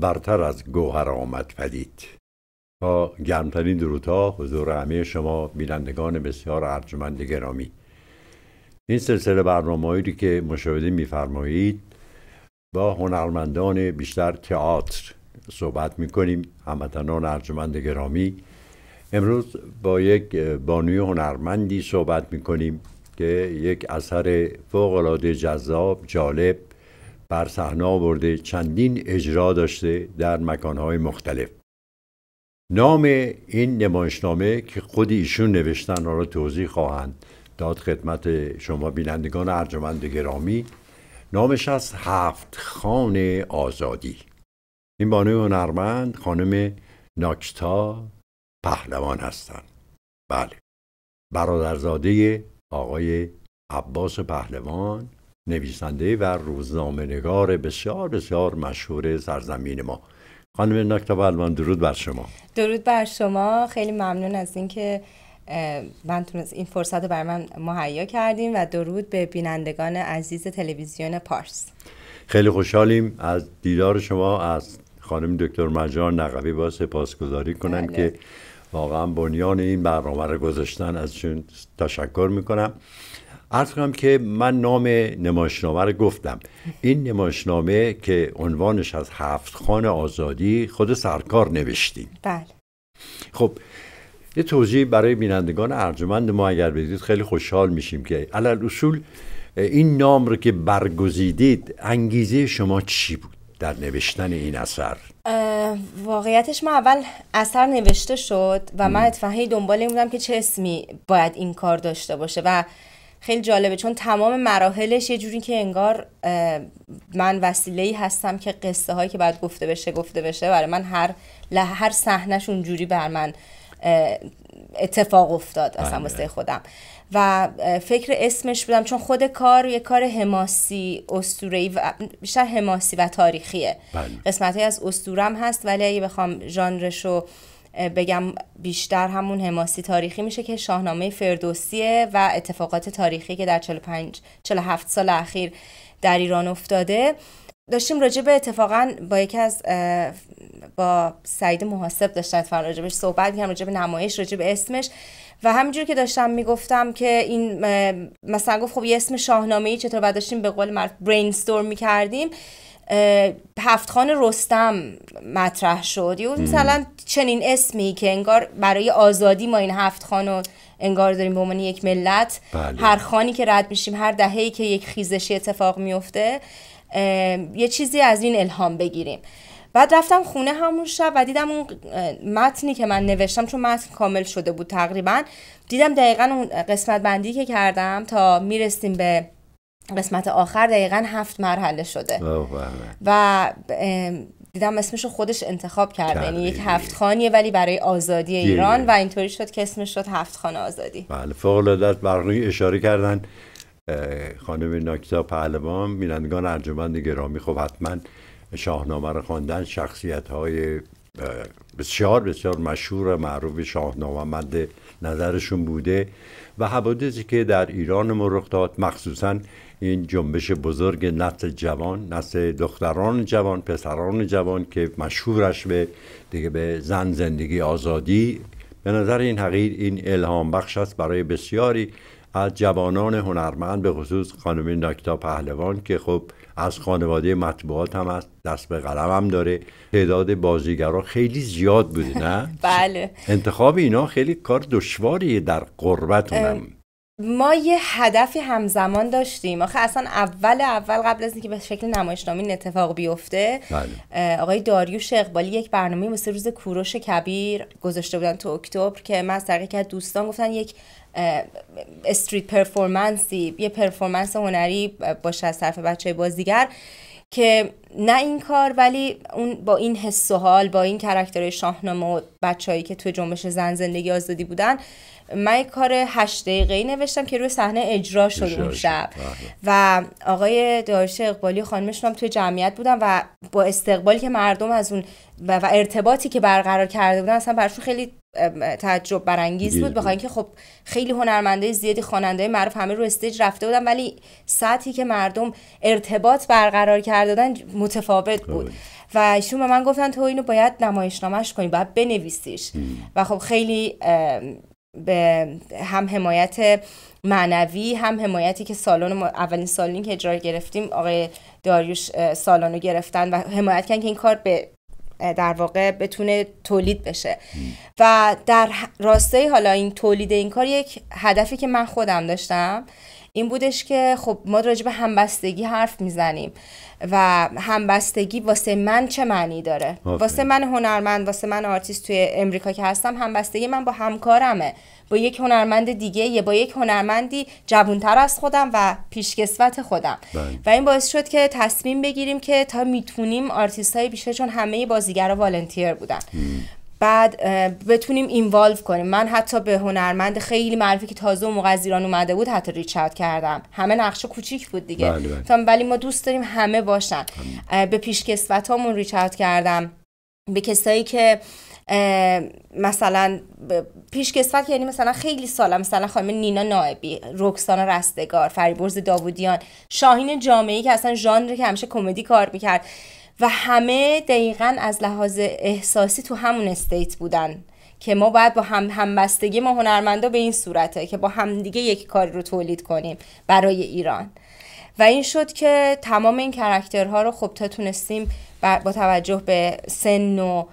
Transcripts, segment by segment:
برتر از گوهر آمد پدید با گرمترین درودها حضور همه شما بینندگان بسیار ارجمند گرامی این سلسله برنامه برنامه‌ای که مشاهده میفرمایید با هنرمندان بیشتر تئاتر صحبت می‌کنیم هموطنان ارجمند گرامی امروز با یک بانوی هنرمندی صحبت میکنیم که یک اثر العاده جذاب جالب بر صحنه آورده چندین اجرا داشته در مکانهای مختلف نام این نمایشنامه که خود ایشون نوشتن را توضیح خواهند داد خدمت شما بینندگان ارجمند گرامی نامش از هفت خان آزادی این بانوی هنرمند خانم ناکتا پهلوان هستند بله برادرزاده آقای عباس پهلوان نویسنده و روزنامه نگار بسیار بسیار مشهور سرزمین ما خانم نکتاب علمان درود بر شما درود بر شما خیلی ممنون از اینکه من تونست این فرصت رو بر من مهیا کردیم و درود به بینندگان عزیز تلویزیون پارس خیلی خوشحالیم از دیدار شما از خانم دکتر مجان نقوی با سپاسگزاری کنم بله. که واقعا بنیان این برنامه رو گذاشتن ازشون تشکر میکنم عرض کنم که من نام نمایشنامه رو گفتم این نمایشنامه که عنوانش از هفت خان آزادی خود سرکار نوشتیم بله خب یه توضیح برای بینندگان ارجمند ما اگر بدید خیلی خوشحال میشیم که علل اصول این نام رو که برگزیدید انگیزه شما چی بود در نوشتن این اثر واقعیتش ما اول اثر نوشته شد و من اتفاقی دنبال این بودم که چه اسمی باید این کار داشته باشه و خیلی جالبه چون تمام مراحلش یه جوری که انگار من وسیله ای هستم که قصه هایی که باید گفته بشه گفته بشه برای من هر هر شون جوری بر من اتفاق افتاد اصلا بله. واسه خودم و فکر اسمش بودم چون خود کار یه کار حماسی استورهی و بیشتر حماسی و تاریخیه بله. قسمت از استورم هست ولی اگه بخوام ژانرش رو بگم بیشتر همون حماسی تاریخی میشه که شاهنامه فردوسیه و اتفاقات تاریخی که در 45 47 سال اخیر در ایران افتاده داشتیم راجع به اتفاقا با یکی از با سعید محاسب داشتن اتفاقا بهش صحبت میکنم راجع به نمایش راجع به اسمش و همینجور که داشتم میگفتم که این مثلا گفت خب یه اسم شاهنامه ای چطور بعد داشتیم به قول مرد برینستورم میکردیم هفتخان رستم مطرح شد یا مثلا چنین اسمی که انگار برای آزادی ما این هفتخان رو انگار داریم به عنوان یک ملت بله. هر خانی که رد میشیم هر دههی که یک خیزشی اتفاق میفته یه چیزی از این الهام بگیریم بعد رفتم خونه همون شب و دیدم اون متنی که من نوشتم چون متن کامل شده بود تقریبا دیدم دقیقا اون قسمت بندی که کردم تا میرسیم به قسمت آخر دقیقا هفت مرحله شده بله. و دیدم اسمش رو خودش انتخاب کرده یعنی یک هفت خانیه ولی برای آزادی ایران و اینطوری شد که اسمش شد هفت خان آزادی بله فوق العاده برنامه اشاره کردن خانم ناکتا پهلوان بینندگان ارجمند گرامی خب حتما شاهنامه رو خواندن شخصیت های بسیار بسیار مشهور و معروف مد نظرشون بوده و حوادثی که در ایران ما رخ داد مخصوصا این جنبش بزرگ نسل جوان نسل دختران جوان پسران جوان که مشهورش به دیگه به زن زندگی آزادی به نظر این حقیر این الهام بخش است برای بسیاری از جوانان هنرمند به خصوص خانم ناکتا پهلوان که خب از خانواده مطبوعات هم هست دست به قلم هم داره تعداد بازیگرا خیلی زیاد بوده نه بله انتخاب اینا خیلی کار دشواریه در قربتونم ما یه هدفی همزمان داشتیم آخه اصلا اول اول قبل از اینکه به شکل نمایشنامه این اتفاق بیفته بله. آقای داریوش اقبالی یک برنامه مثل روز کوروش کبیر گذاشته بودن تو اکتبر که من از طریق دوستان گفتن یک استریت پرفورمنسی یه پرفورمنس هنری باشه از طرف بچه بازیگر که نه این کار ولی اون با این حس و حال با این کرکتر شاهنامه و بچههایی که توی جنبش زن زندگی آزادی بودن من کار هشت دقیقه ای نوشتم که روی صحنه اجرا شد اون شب بله. و آقای داشت اقبالی خانمشون هم توی جمعیت بودن و با استقبالی که مردم از اون و, ارتباطی که برقرار کرده بودن اصلا برشون خیلی تعجب برانگیز بود بخواین که خب خیلی هنرمنده زیادی خواننده معروف همه رو استیج رفته بودن ولی سطحی که مردم ارتباط برقرار بودن متفاوت بود بله. و ایشون به من گفتن تو اینو باید نمایشنامش کنی باید بنویسیش و خب خیلی به هم حمایت معنوی هم حمایتی که سالن اولین سالنی که اجرا گرفتیم آقای داریوش سالن رو گرفتن و حمایت کردن که این کار به در واقع بتونه تولید بشه و در راستای حالا این تولید این کار یک هدفی که من خودم داشتم این بودش که خب ما راجع به همبستگی حرف میزنیم و همبستگی واسه من چه معنی داره واسه من هنرمند واسه من آرتیست توی امریکا که هستم همبستگی من با همکارمه با یک هنرمند دیگه یه با یک هنرمندی جوانتر از خودم و پیشکسوت خودم بله. و این باعث شد که تصمیم بگیریم که تا میتونیم آرتیست های بیشتر چون همه بازیگرا والنتیر بودن بعد بتونیم اینوالو کنیم من حتی به هنرمند خیلی معروفی که تازه و موقع از ایران اومده بود حتی ریچ اوت کردم همه نقشه کوچیک بود دیگه بله، بله. ولی ما دوست داریم همه باشن به پیشکسوتامون هامون ریچ اوت کردم به کسایی که مثلا پیشکسوت یعنی مثلا خیلی سال مثلا خانم نینا نائبی رکسان رستگار فریبرز داوودیان شاهین جامعی که اصلا ژانر که همیشه کمدی کار میکرد و همه دقیقا از لحاظ احساسی تو همون استیت بودن که ما باید با هم همبستگی ما هنرمندا به این صورته که با همدیگه یک کار رو تولید کنیم برای ایران و این شد که تمام این کرکترها رو خب تا تونستیم با توجه به سن و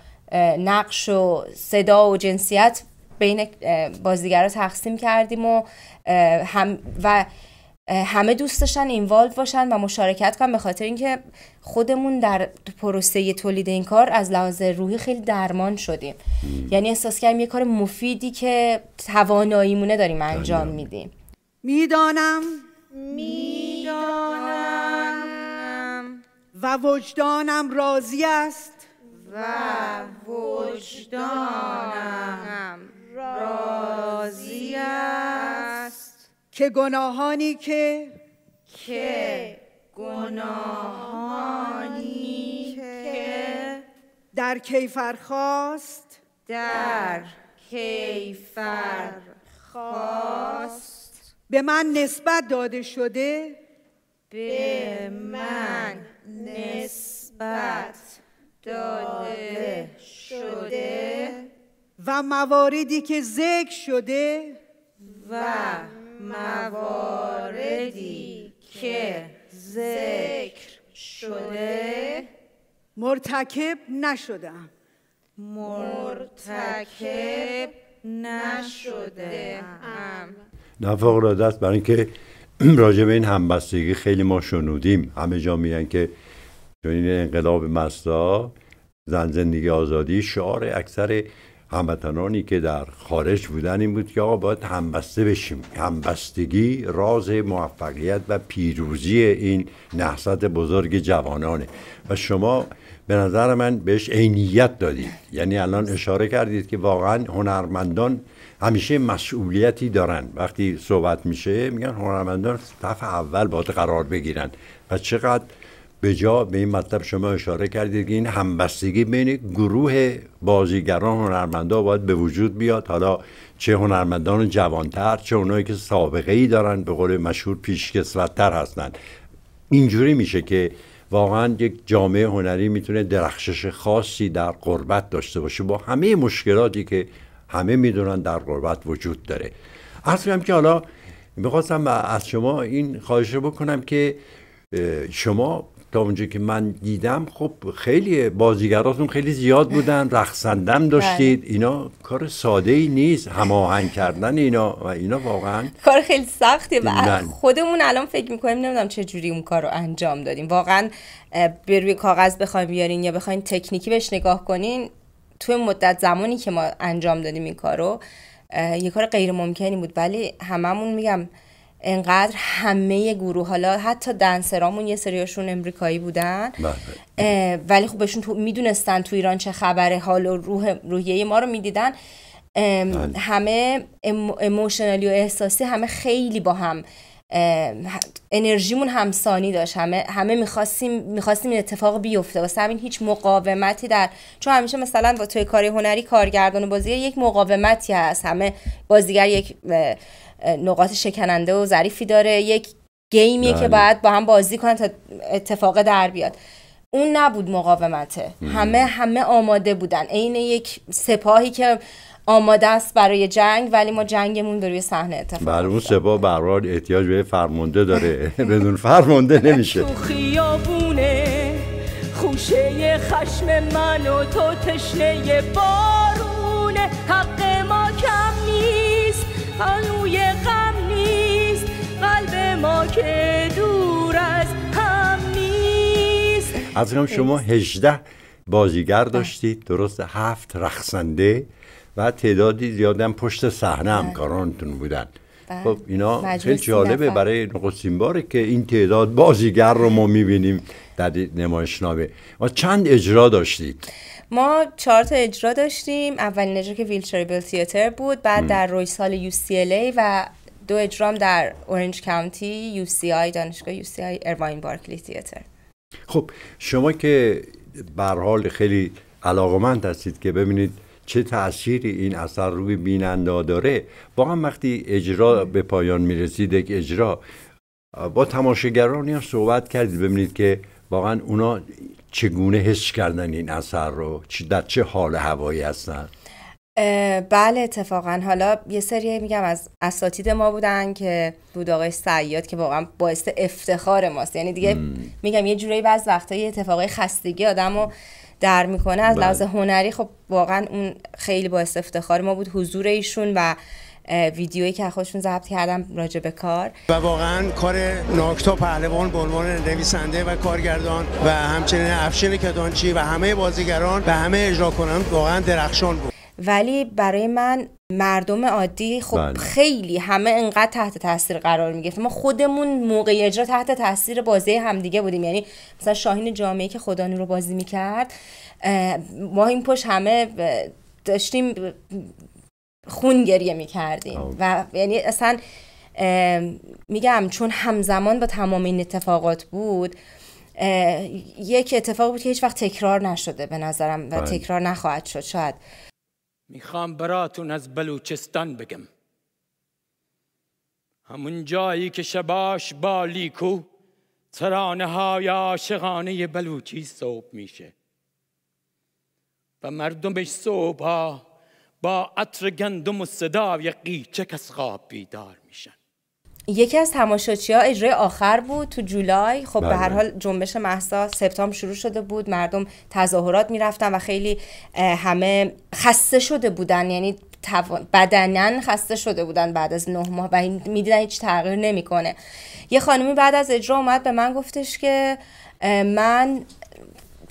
نقش و صدا و جنسیت بین بازیگرا تقسیم کردیم و هم و همه دوست داشتن اینوالو باشن و مشارکت کنن به خاطر اینکه خودمون در پروسه تولید این کار از لحاظ روحی خیلی درمان شدیم یعنی احساس کردیم یه کار مفیدی که تواناییمونه داریم انجام میدیم میدانم میدانم و وجدانم راضی است و وجدانم راضی است که گناهانی که که گناهانی که در خواست در خواست به من نسبت داده شده به من نسبت داده شده و مواردی که ذکر شده و مواردی که ذکر شده مرتکب نشدم مرتکب نشده نه فوق است برای اینکه راجع به این همبستگی خیلی ما شنودیم همه جا میگن که چون این انقلاب مستا زن زندگی آزادی شعار اکثر هموطنانی که در خارج بودن این بود که آقا باید همبسته بشیم همبستگی راز موفقیت و پیروزی این نهضت بزرگ جوانانه و شما به نظر من بهش عینیت دادید یعنی الان اشاره کردید که واقعا هنرمندان همیشه مسئولیتی دارن وقتی صحبت میشه میگن هنرمندان صف اول باید قرار بگیرن و چقدر به جا به این مطلب شما اشاره کردید که این همبستگی بین گروه بازیگران هنرمندا باید به وجود بیاد حالا چه هنرمندان جوانتر چه اونایی که سابقه ای دارن به قول مشهور پیشکسوتتر هستند اینجوری میشه که واقعا یک جامعه هنری میتونه درخشش خاصی در قربت داشته باشه با همه مشکلاتی که همه میدونن در قربت وجود داره اصلا که حالا میخواستم از شما این خواهش بکنم که شما تا اونجا که من دیدم خب خیلی بازیگراتون خیلی زیاد بودن رقصندم داشتید بله. اینا کار ساده ای نیست هماهنگ کردن اینا و اینا واقعا کار خیلی سختیه و خودمون الان فکر میکنیم نمیدونم چه جوری اون کار رو انجام دادیم واقعا به روی کاغذ بخوایم بیارین یا بخواین تکنیکی بهش نگاه کنین توی مدت زمانی که ما انجام دادیم این کارو یه کار غیر ممکنی بود ولی هممون میگم انقدر همه گروه حالا حتی دنسرامون یه سریاشون امریکایی بودن بله. ولی خب بهشون میدونستن تو ایران چه خبره حال و روح روحیه ما رو میدیدن بله. همه اموشنالی و احساسی همه خیلی با هم انرژیمون همسانی داشت همه همه میخواستیم میخواستیم این اتفاق بیفته واسه همین هیچ مقاومتی در چون همیشه مثلا با توی کاری هنری کارگردان و بازیگر یک مقاومتی هست همه بازیگر یک نقاط شکننده و ظریفی داره یک گیمیه که بله. باید با هم بازی کنن تا اتفاق در بیاد اون نبود مقاومته همه همه آماده بودن عین یک سپاهی که آماده است برای جنگ ولی ما جنگمون به روی صحنه اتفاق بر بله، اون سپاه برار احتیاج به فرمانده داره بدون فرمانده نمیشه تو خوشه خشم من و تو تشنه بارونه حق ما کم نیست که دور از هم نیست از شما هجده بازیگر بله. داشتید درست هفت رقصنده و تعدادی زیادن پشت صحنه بله. همکارانتون بودن بله. خب اینا خیلی جالبه برای نخستین باره که این تعداد بازیگر رو ما میبینیم در نمایشنامه ما چند اجرا داشتید ما چهار تا اجرا داشتیم اولین اجرا که بل تیاتر بود بعد در روی سال یو سی ال ای و دو اجرام در اورنج کانتی یو سی آی دانشگاه یو سی آی ارواین بارکلی تیتر. خب شما که به حال خیلی علاقمند هستید که ببینید چه تأثیری این اثر روی بیننده داره واقعا وقتی اجرا به پایان میرسید یک اجرا با تماشاگران هم صحبت کردید ببینید که واقعا اونا چگونه حس کردن این اثر رو در چه حال هوایی هستن بله اتفاقا حالا یه سری میگم از اساتید ما بودن که بود آقای سیاد که واقعا باعث افتخار ماست یعنی دیگه میگم یه جورایی بعض یه اتفاقای خستگی آدم رو در میکنه از بله. لحاظ هنری خب واقعا اون خیلی باعث افتخار ما بود حضور ایشون و ویدیویی که خودشون ضبط کردم راجع به کار و واقعا کار ناکتا پهلوان به عنوان نویسنده و کارگردان و همچنین افشین کدانچی و همه بازیگران و همه اجرا واقعا درخشان بود ولی برای من مردم عادی خب بله. خیلی همه انقدر تحت تاثیر قرار میگرفت ما خودمون موقع اجرا تحت تاثیر بازی همدیگه بودیم یعنی مثلا شاهین جامعه که خدا رو بازی میکرد ما این پشت همه داشتیم خون گریه میکردیم و یعنی اصلا میگم چون همزمان با تمام این اتفاقات بود یک اتفاق بود که هیچ وقت تکرار نشده به نظرم و بله. تکرار نخواهد شد شاید میخوام براتون از بلوچستان بگم همون جایی که شباش بالیکو ترانه های عاشقانه بلوچی صبح میشه و مردمش صبح با عطر گندم و صدای قیچک از خواب بیدار یکی از تماشاچی ها اجرای آخر بود تو جولای خب به هر بله. حال جنبش محسا سپتامبر شروع شده بود مردم تظاهرات میرفتن و خیلی همه خسته شده بودن یعنی بدنن خسته شده بودن بعد از نه ماه و میدیدن هیچ تغییر نمیکنه یه خانمی بعد از اجرا اومد به من گفتش که من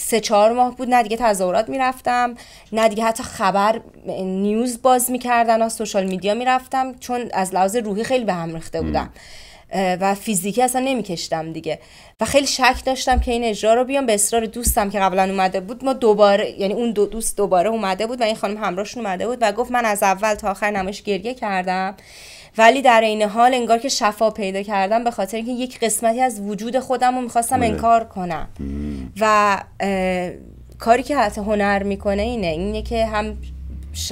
سه چهار ماه بود نه دیگه تظاهرات میرفتم نه دیگه حتی خبر نیوز باز میکردن و سوشال میدیا میرفتم چون از لحاظ روحی خیلی به هم ریخته بودم و فیزیکی اصلا نمیکشتم دیگه و خیلی شک داشتم که این اجرا رو بیام به اصرار دوستم که قبلا اومده بود ما دوباره یعنی اون دو دوست دوباره اومده بود و این خانم همراهشون اومده بود و گفت من از اول تا آخر نمایش گریه کردم ولی در این حال انگار که شفا پیدا کردم به خاطر اینکه یک قسمتی از وجود خودم رو میخواستم بله. انکار کنم و کاری که حتی هنر میکنه اینه اینه که هم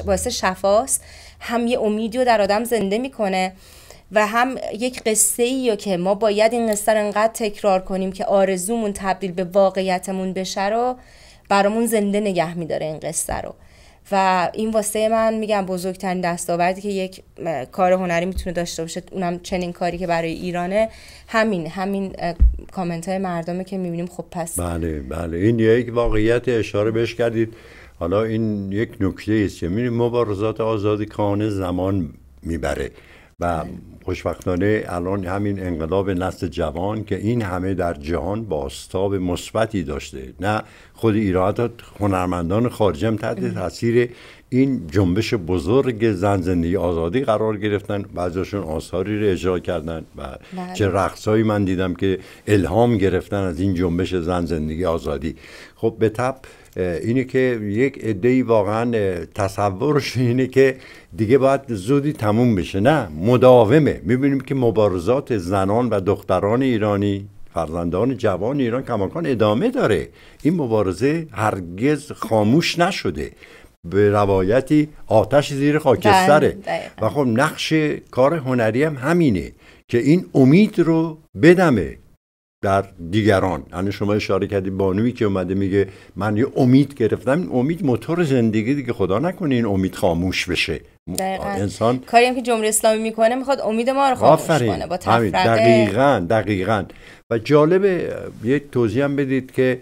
باعث شفاست هم یه امیدی رو در آدم زنده میکنه و هم یک قصه ای که ما باید این قصه رو انقدر تکرار کنیم که آرزومون تبدیل به واقعیتمون بشه رو برامون زنده نگه میداره این قصه رو و این واسه من میگم بزرگترین دستاوردی که یک کار هنری میتونه داشته باشه اونم چنین کاری که برای ایرانه همین همین کامنت های مردمه که میبینیم خب پس بله بله این یک واقعیت اشاره بهش کردید حالا این یک نکته است که مبارزات آزادی کانه زمان میبره و خوشبختانه الان همین انقلاب نسل جوان که این همه در جهان باستاب مثبتی داشته نه خود ایران هنرمندان خارجم تحت تاثیر این جنبش بزرگ زن زندگی آزادی قرار گرفتن بعضیشون آثاری رو اجرا کردن و بله. چه رقصایی من دیدم که الهام گرفتن از این جنبش زن زندگی آزادی خب به تپ، اینه که یک ای واقعا تصورش اینه که دیگه باید زودی تموم بشه نه مداومه میبینیم که مبارزات زنان و دختران ایرانی فرزندان جوان ایران کماکان ادامه داره این مبارزه هرگز خاموش نشده به روایتی آتش زیر خاکستره بله، و خب نقش کار هنری هم همینه که این امید رو بدمه در دیگران یعنی شما اشاره کردی بانوی که اومده میگه من یه امید گرفتم این امید موتور زندگی دیگه خدا نکنه این امید خاموش بشه دقیقا. انسان کاری هم که جمهوری اسلامی میکنه میخواد امید ما رو خاموش کنه با تفرقه دقیقاً دقیقاً و جالب یک توضیح هم بدید که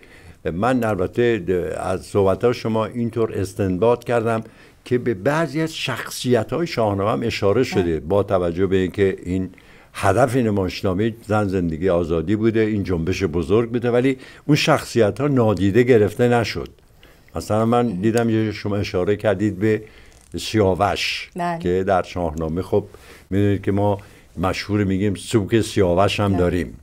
من البته از صحبت شما اینطور استنباط کردم که به بعضی از شخصیت های شاهنامه هم اشاره شده بله. با توجه به اینکه این هدف این نمایشنامه زن زندگی آزادی بوده این جنبش بزرگ بوده ولی اون شخصیت ها نادیده گرفته نشد مثلا من دیدم شما اشاره کردید به سیاوش بله. که در شاهنامه خب میدونید که ما مشهور میگیم سوک سیاوش هم بله. داریم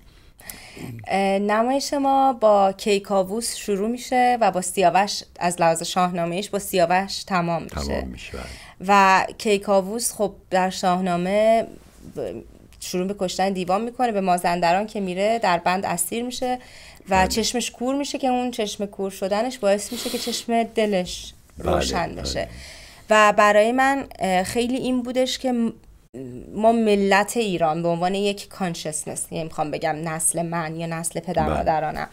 نمایش ما با کیکاووس شروع میشه و با سیاوش از لحاظ شاهنامهش با سیاوش تمام میشه, تمام میشه. بله. و کیکاووس خب در شاهنامه شروع به کشتن دیوان میکنه به مازندران که میره در بند اسیر میشه و بله. چشمش کور میشه که اون چشم کور شدنش باعث میشه که چشم دلش بله، روشن بله. بشه و برای من خیلی این بودش که ما ملت ایران به عنوان یک کانشسنس یعنی میخوام بگم نسل من یا نسل پدر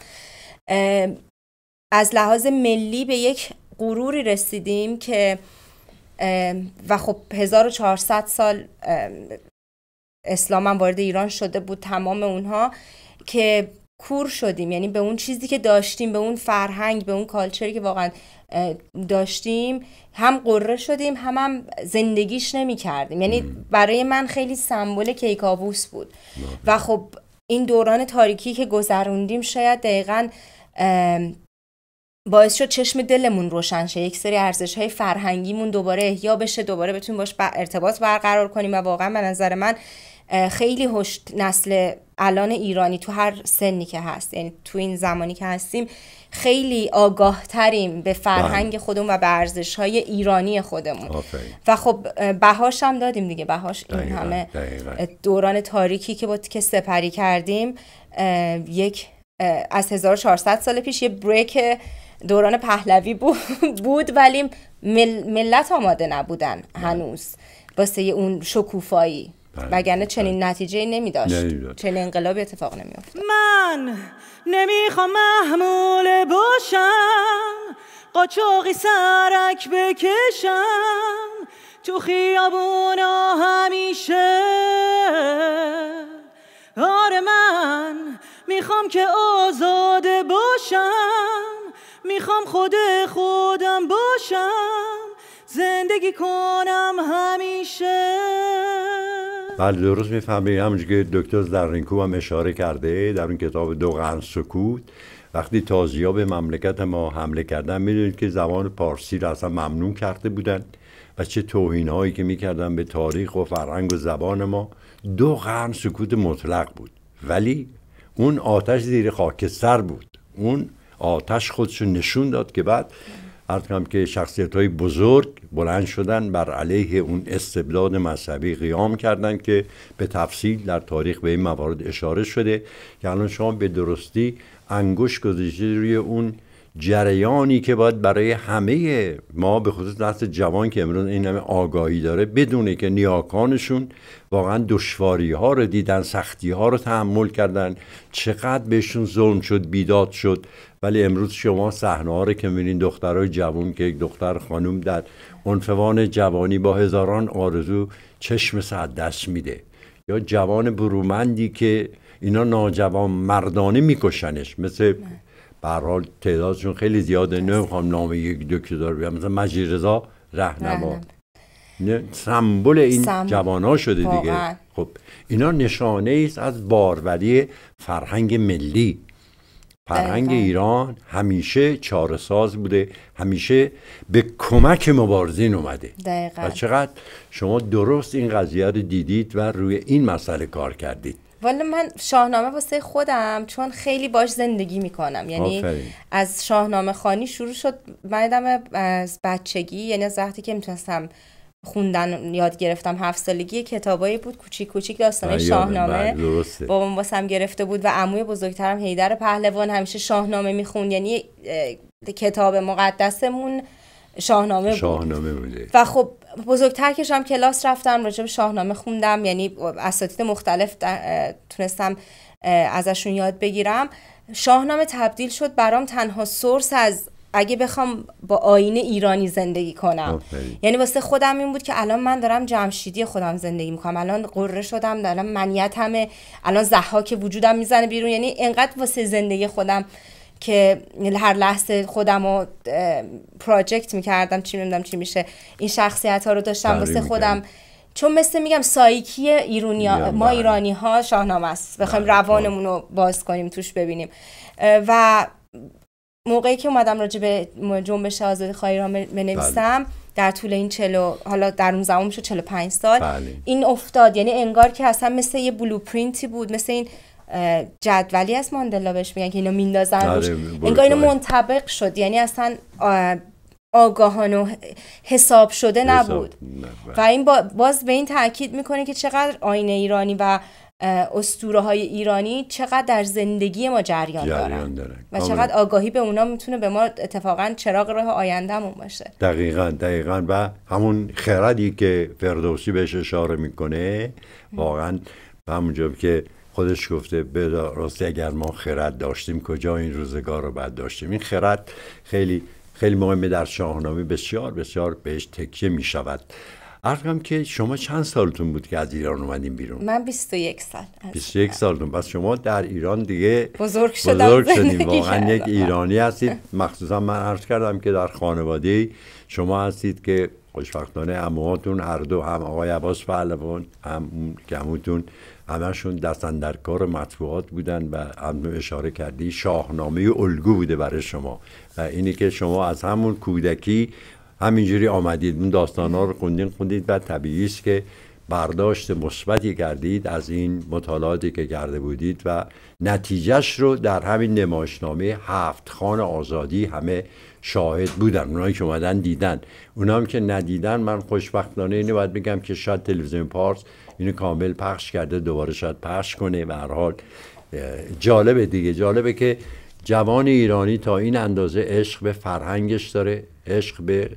از لحاظ ملی به یک غروری رسیدیم که و خب 1400 سال اسلام هم وارد ایران شده بود تمام اونها که کور شدیم یعنی به اون چیزی که داشتیم به اون فرهنگ به اون کالچری که واقعا داشتیم هم قره شدیم هم, هم زندگیش نمی کردیم یعنی برای من خیلی سمبل کیکاووس بود و خب این دوران تاریکی که گذروندیم شاید دقیقا باعث شد چشم دلمون روشن شه یک سری ارزش های فرهنگیمون دوباره احیا بشه دوباره بتونیم باش ارتباط برقرار کنیم و واقعا به نظر من خیلی هشت نسل الان ایرانی تو هر سنی که هست یعنی تو این زمانی که هستیم خیلی آگاه تریم به بله. فرهنگ خودمون و به ارزش های ایرانی خودمون و خب بهاش هم دادیم دیگه بهاش این همه دوران تاریکی که با که سپری کردیم یک از 1400 سال پیش یه بریک دوران پهلوی بود ولی مل، ملت آماده نبودن بله. هنوز واسه اون شکوفایی بله. وگرنه چنین بله. نتیجه نمی داشت چنین انقلابی اتفاق نمی من نمیخوام محمول باشم قاچاقی سرک بکشم تو خیابونا همیشه آره من میخوام که آزاده باشم میخوام خود خودم باشم زندگی کنم همیشه بله درست میفهمی همونجور که دکتر رینکو هم اشاره کرده در اون کتاب دو قرن سکوت وقتی تازیا به مملکت ما حمله کردن میدونید که زبان پارسی را اصلا ممنون کرده بودن و چه توهین هایی که میکردن به تاریخ و فرهنگ و زبان ما دو قرن سکوت مطلق بود ولی اون آتش زیر خاکستر بود اون آتش خودشو نشون داد که بعد ارز کنم که شخصیت های بزرگ بلند شدن بر علیه اون استبداد مذهبی قیام کردند که به تفصیل در تاریخ به این موارد اشاره شده که الان شما به درستی انگوش گذاشته روی اون جریانی که باید برای همه ما به خصوص نسل جوان که امروز این همه آگاهی داره بدونه که نیاکانشون واقعا دشواری ها رو دیدن سختی ها رو تحمل کردن چقدر بهشون ظلم شد بیداد شد ولی امروز شما صحنه رو که میبینین دخترای جوان که یک دختر خانم در عنفوان جوانی با هزاران آرزو چشم صد دست میده یا جوان برومندی که اینا ناجوان مردانه میکشنش مثل حال تعدادشون خیلی زیاده نمیخوام نام یک دو که بیام مثلا مجید رضا رهنما سمبل این سم... جوان ها شده دیگه خب اینا نشانه است از باروری فرهنگ ملی فرهنگ ایران همیشه چارساز بوده همیشه به کمک مبارزین اومده دقیقا. و چقدر شما درست این قضیه رو دیدید و روی این مسئله کار کردید والا من شاهنامه واسه خودم چون خیلی باش زندگی میکنم یعنی از شاهنامه خانی شروع شد من از بچگی یعنی از وقتی که میتونستم خوندن یاد گرفتم هفت سالگی کتابایی بود کوچیک کوچیک داستان شاهنامه بابام واسم گرفته بود و عموی بزرگترم هیدر پهلوان همیشه شاهنامه میخوند یعنی کتاب مقدسمون شاهنامه بود شاهنامه بوده و خب که شام کلاس رفتم راجع شاهنامه خوندم یعنی اساتید مختلف تونستم ازشون یاد بگیرم شاهنامه تبدیل شد برام تنها سورس از اگه بخوام با آینه ایرانی زندگی کنم یعنی واسه خودم این بود که الان من دارم جمشیدی خودم زندگی میکنم الان قره شدم الان منیتمه الان زحاک وجودم میزنه بیرون یعنی انقدر واسه زندگی خودم که هر لحظه خودم رو پراجکت میکردم چی میمدم چی میشه این شخصیت ها رو داشتم واسه خودم چون مثل میگم سایکی ایرونیا ما بله. ایرانی ها شاهنامه است بخوایم بله، خب. روانمون رو باز کنیم توش ببینیم و موقعی که اومدم راجع به جنبش آزادی خواهی را بنویسم بله. در طول این چلو حالا در اون زمان میشه پنج سال این افتاد یعنی انگار که اصلا مثل یه بلوپرینتی بود مثل این جدولی از ماندلا بهش میگن که اینو میندازن آره، روش انگار اینو منطبق شد یعنی اصلا آگاهان و حساب شده نبود بله. و این باز به این تاکید میکنه که چقدر آینه ایرانی و استوره های ایرانی چقدر در زندگی ما جریان, جریان دارن و چقدر آگاهی به اونا میتونه به ما اتفاقا چراغ راه آیندهمون باشه دقیقا دقیقا و همون خردی که فردوسی بهش اشاره میکنه واقعا همونجا که خودش گفته به راستی اگر ما خرد داشتیم کجا این روزگار رو بعد داشتیم این خرد خیلی خیلی مهمه در شاهنامه بسیار بسیار بهش تکیه می شود ارقم که شما چند سالتون بود که از ایران اومدیم بیرون من 21 سال 21 سالتون پس شما در ایران دیگه بزرگ, بزرگ شدیم واقعا یک ایرانی هستید مخصوصا من عرض کردم که در خانواده شما هستید که خوشبختانه اموهاتون هر دو هم آقای عباس پهلوان هم همشون دستن در کار مطبوعات بودن و هم اشاره کردی شاهنامه الگو بوده برای شما و اینی که شما از همون کودکی همینجوری آمدید اون داستان ها رو خوندین خوندید و طبیعی است که برداشت مثبتی کردید از این مطالعاتی که کرده بودید و نتیجهش رو در همین نمایشنامه هفت خان آزادی همه شاهد بودن اونایی که اومدن دیدن اونام که ندیدن من خوشبختانه اینو باید بگم که شاید تلویزیون پارس اینو کامل پخش کرده دوباره شاید پخش کنه و هر حال جالبه دیگه جالبه که جوان ایرانی تا این اندازه عشق به فرهنگش داره عشق به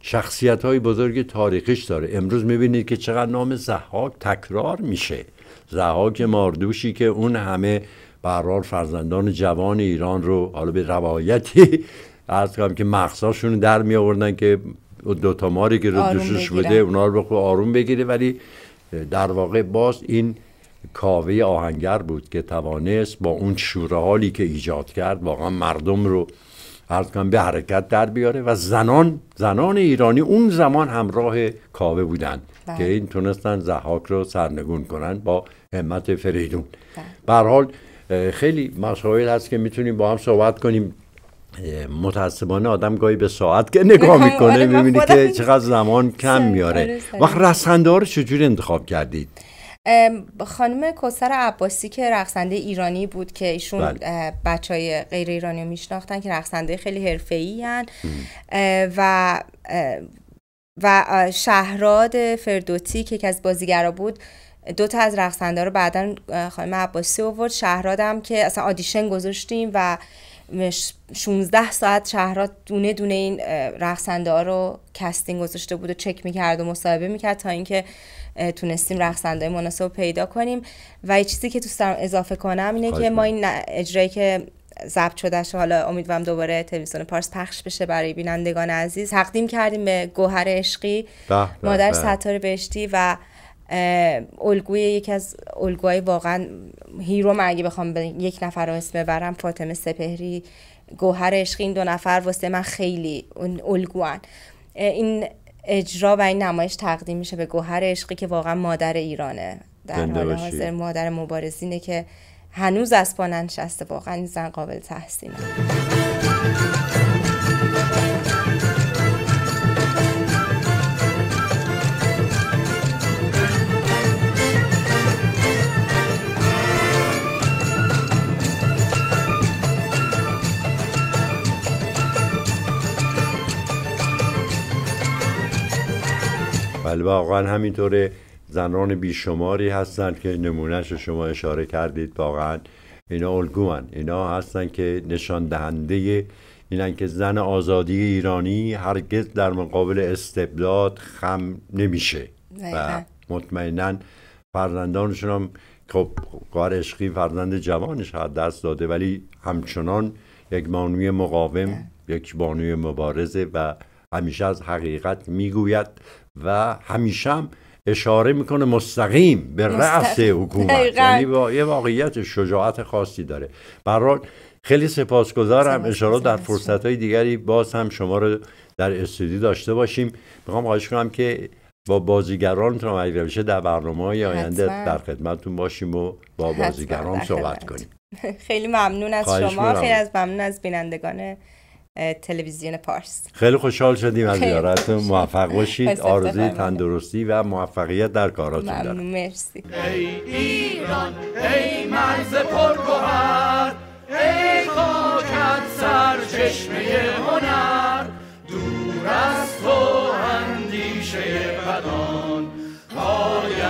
شخصیت های بزرگ تاریخیش داره امروز میبینید که چقدر نام زحاک تکرار میشه زحاک ماردوشی که اون همه برار فرزندان جوان ایران رو حالا به روایتی از کنم که مقصاشون در می آوردن که دو ماری که رو دوشش بوده اونا رو بخو آروم بگیره ولی در واقع باز این کاوه آهنگر بود که توانست با اون شورهالی که ایجاد کرد واقعا مردم رو عرض کنم به حرکت در بیاره و زنان زنان ایرانی اون زمان همراه کاوه بودن بله. که این تونستن زحاک رو سرنگون کنن با همت فریدون بله. حال خیلی مسائل هست که میتونیم با هم صحبت کنیم متاسفانه آدم گاهی به ساعت که نگاه بله، میکنه آره، میبینی که چقدر زمان کم میاره آره، وقت رسنده ها رو چجوری انتخاب کردید خانم کسر عباسی که رقصنده ایرانی بود که ایشون بله. بچه های غیر ایرانی رو میشناختن که رقصنده خیلی حرفه‌ای و و شهراد فردوتی که یکی از بازیگرا بود دو تا از رقصنده رو بعدا خانم عباسی آورد شهرادم که اصلا آدیشن گذاشتیم و 16 ساعت شهراد دونه دونه این رقصنده ها رو کستینگ گذاشته بود و چک میکرد و مصاحبه میکرد تا اینکه تونستیم رقصنده مناسب پیدا کنیم و یه چیزی که دوست دارم اضافه کنم اینه که ما این اجرایی که ضبط شدهش حالا امیدوارم دوباره تلویزیون پارس پخش بشه برای بینندگان عزیز تقدیم کردیم به گوهر عشقی مادر ستار بهشتی و الگوی یکی از الگوهای واقعا هیرو اگه بخوام به یک نفر رو اسم ببرم فاطمه سپهری گوهر عشقی این دو نفر واسه من خیلی الگوان این اجرا و این نمایش تقدیم میشه به گوهر عشقی که واقعا مادر ایرانه در حال حاضر مادر مبارزینه که هنوز از پا ننشسته واقعا این زن قابل تحسینه بله واقعا همینطوره زنان بیشماری هستند که نمونهش شما اشاره کردید واقعا اینا الگوان اینا هستند که نشان دهنده اینن که زن آزادی ایرانی هرگز در مقابل استبداد خم نمیشه و مطمئنا فرزندانشون هم خب قار عشقی فرزند جوانش حد دست داده ولی همچنان یک بانوی مقاوم یک بانوی مبارزه و همیشه از حقیقت میگوید و همیشه هم اشاره میکنه مستقیم به رأس حکومت یعنی با یه واقعیت شجاعت خاصی داره برحال خیلی سپاسگزارم اشاره در فرصت های دیگری باز هم شما رو در استودیو داشته باشیم میخوام خواهش کنم که با بازیگران تا بشه در برنامه های آینده در خدمتتون باشیم و با بازیگران صحبت کنیم خیلی ممنون از شما خیلی از ممنون از بینندگان تلویزیون پارس خیلی خوشحال شدیم از زیارتتون موفق باشید آرزوی تندرستی و موفقیت در کاراتون دارم مرسی ای ایران ای مرز پرگوهر ای خاکت سر چشمه هنر دور از تو اندیشه بدان